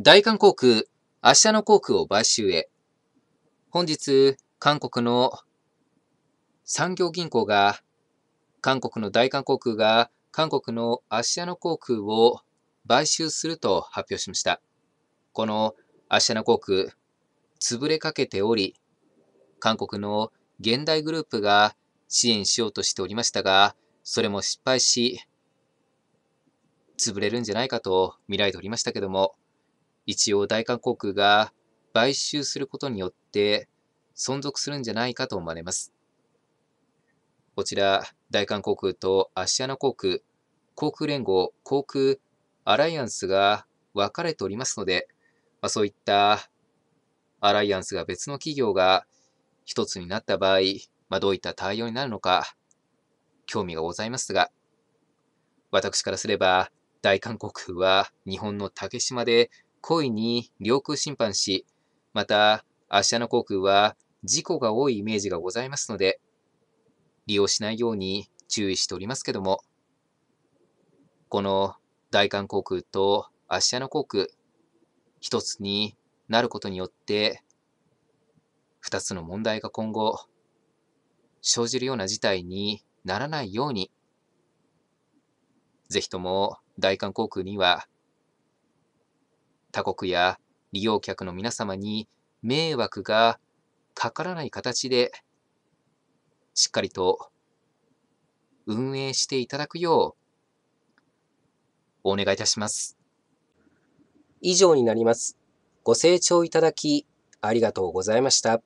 大韓航空、明日の航空を買収へ。本日、韓国の産業銀行が、韓国の大韓航空が、韓国の明日の航空を買収すると発表しました。この明日の航空、潰れかけており、韓国の現代グループが支援しようとしておりましたが、それも失敗し、潰れるんじゃないかと見られておりましたけども、一応大韓航空が買収することによって存続するんじゃないかと思われます。こちら、大韓航空とアシアナ航空、航空連合、航空アライアンスが分かれておりますので、まあ、そういったアライアンスが別の企業が一つになった場合、まあ、どういった対応になるのか、興味がございますが、私からすれば、大韓航空は日本の竹島で故意に領空侵犯し、また、明日の航空は事故が多いイメージがございますので、利用しないように注意しておりますけども、この大韓航空と明日の航空、一つになることによって、二つの問題が今後、生じるような事態にならないように、ぜひとも大韓航空には他国や利用客の皆様に迷惑がかからない形で、しっかりと運営していただくよう、お願いいたします。以上になります。ご清聴いただき、ありがとうございました。